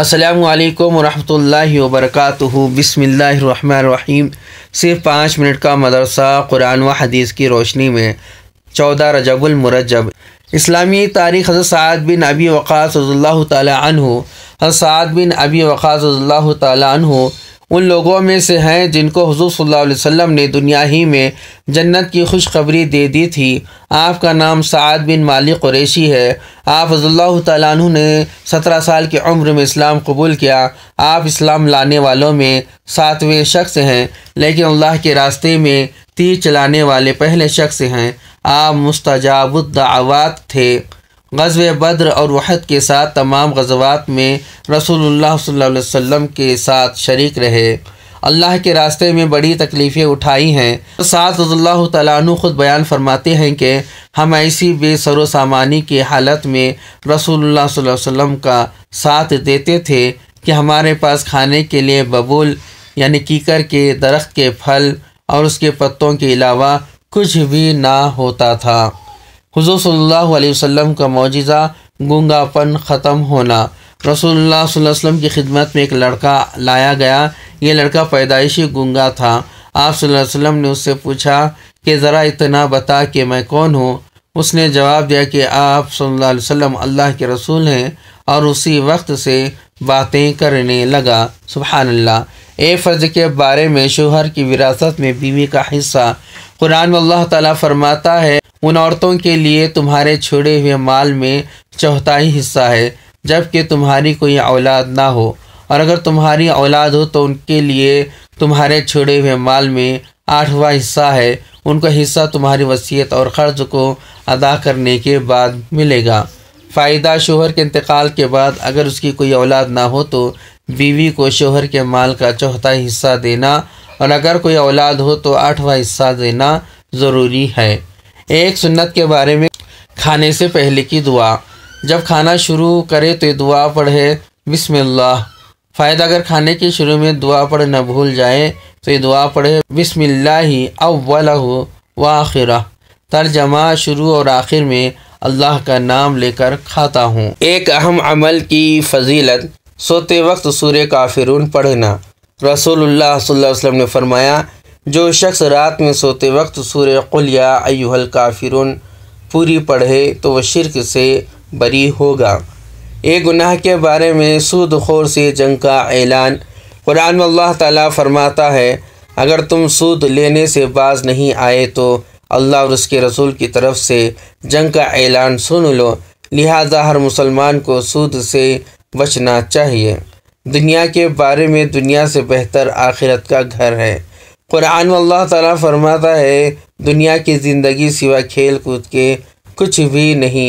असलकम वरहमल वबरक बसमीम सिर्फ पाँच मिनट का मदरसा कुरान व हदीस की रोशनी में चौदह मुरजब इस्लामी तारीख हजरत साद बिन अबी वक़ास रज़ल्ला तु हजरत साद बिन अबी वक़ास रज़ल्ला तु उन लोगों में से हैं जिनको हजूर सल्लल्लाहु अलैहि ने दुनिया ही में जन्नत की खुशखबरी दे दी थी आपका नाम साद बिन मालिक कुरैशी है आप रज़ल्ला तु ने सत्रह साल की उम्र में इस्लाम कबूल किया आप इस्लाम लाने वालों में सातवें शख्स हैं लेकिन अल्लाह के रास्ते में तीर चलाने वाले पहले शख्स हैं आप मुस्तजाबुद्दावत थे गज़व बद्र और वहद के साथ तमाम गजवात में रसूलुल्लाह सल्लल्लाहु अलैहि के साथ शर्क रहे अल्लाह के रास्ते में बड़ी तकलीफ़ें उठाई हैं साथ रज़ल्ला तु ख़ुद बयान फरमाते हैं कि हम ऐसी बेसर सामानी की हालत में रसूलुल्लाह सल्लल्लाहु का साथ देते थे कि हमारे पास खाने के लिए बबूल यानी कीकर के दरख्त के फल और उसके पत्तों के अलावा कुछ भी ना होता था हुजूर सल्लल्लाहु अलैहि वसल्लम का मौजज़ा गंगापन ख़त्म होना रसोल्ला सल्लल्लाहु अलैहि वसल्लम की खिदमत में एक लड़का लाया गया ये लड़का पैदाइशी गंगा था आप सल्लल्लाहु अलैहि वसल्लम ने उससे पूछा कि ज़रा इतना बता कि मैं कौन हूँ उसने जवाब दिया कि आप सल्लल्लाहु अलैहि वसल्लम अल्लाह के रसूल हैं और उसी वक्त से बातें करने लगा सुबहानल्ला ए फ़र्ज के बारे में शोहर की विरासत में बीवी का हिस्सा कुरान में अल्लाह ताला फरमाता है उन औरतों के लिए तुम्हारे छोड़े हुए माल में चौथाई हिस्सा है जबकि तुम्हारी कोई औलाद ना हो और अगर तुम्हारी औलाद हो तो उनके लिए तुम्हारे छोड़े हुए माल में आठवां हिस्सा है उनका हिस्सा तुम्हारी वसीयत और ख़र्च को अदा करने के बाद मिलेगा फ़ायदा शोहर के इंतकाल के बाद अगर उसकी कोई औलाद ना हो तो बीवी को शोहर के माल का चौथाई हिस्सा देना और अगर कोई औलाद हो तो आठवां हिस्सा देना ज़रूरी है एक सुन्नत के बारे में खाने से पहले की दुआ जब खाना शुरू करे तो दुआ पढ़े बिस्मिल्लाह फ़ायदा अगर खाने के शुरू में दुआ पढ़ न भूल जाए तो ये दुआ पढ़े ही अव्वल व आखिर तर्जमा शुरू और आखिर में अल्लाह का नाम लेकर खाता हूँ एक अहम अमल की फजीलत सोते वक्त सूर्य काफिरून पढ़ना रसूलुल्लाह सल्लल्लाहु अलैहि वसल्लम ने फरमाया जो शख्स रात में सोते वक्त सूर्य कुलिया अयुहल काफिर पूरी पढ़े तो वह शिरक से बरी होगा एक गुनाह के बारे में सूद खोर से जंग का ऐलान कुरान में अल्लाह ताला फरमाता है अगर तुम सूद लेने से बाज नहीं आए तो अल्लाह और उसके रसूल की तरफ से जंग का ऐलान सुन लो लिहाजा हर मुसलमान को सूद से बचना चाहिए दुनिया के बारे में दुनिया से बेहतर आखिरत का घर है कुरान अल्लाह ताला फरमाता है दुनिया की ज़िंदगी सिवा खेल कूद के कुछ भी नहीं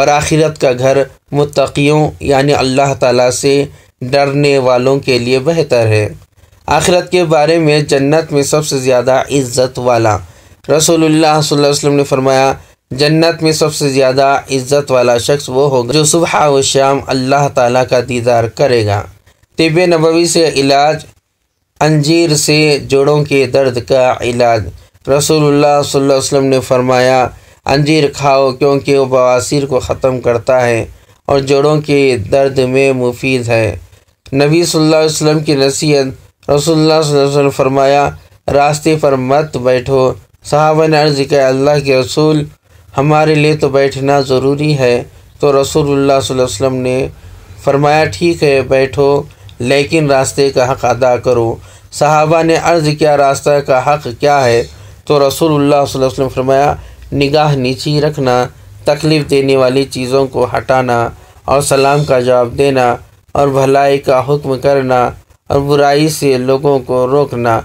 और आखिरत का घर मुतकीयों यानी अल्लाह ताला से डरने वालों के लिए बेहतर है आखिरत के बारे में जन्नत में सबसे ज़्यादा इज़्ज़त वाला रसोल्ला वसम ने फरमाया जन्नत में सबसे ज़्यादा इज़्ज़त वाला शख्स वो होगा जो सुबह व शाम अल्लाह ताला का दीदार करेगा तिब नबवी से इलाज अंजीर से जोड़ों के दर्द का इलाज रसूलुल्लाह सल्लल्लाहु अलैहि वसल्लम ने फरमाया अंजीर खाओ क्योंकि वह बवासीर को ख़त्म करता है और जोड़ों के दर्द में मुफीद है नबी सल्लल्लाहु अलैहि वसल्लम की नसीहत रसूलुल्लाह सल्लल्लाहु अलैहि वसल्लम फरमाया रास्ते पर मत बैठो साहबा ने अर्ज़ किया अल्लाह के रसूल हमारे लिए तो बैठना ज़रूरी है तो रसूलुल्लाह सल्लल्लाहु अलैहि वसल्लम ने फरमाया ठीक है बैठो लेकिन रास्ते का हक अदा करो सहाबा ने अर्ज़ किया रास्ता का हक़ क्या है तो अलैहि वसल्लम फरमाया निगाह नीची रखना तकलीफ़ देने वाली चीज़ों को हटाना और सलाम का जवाब देना और भलाई का हुक्म करना और बुराई से लोगों को रोकना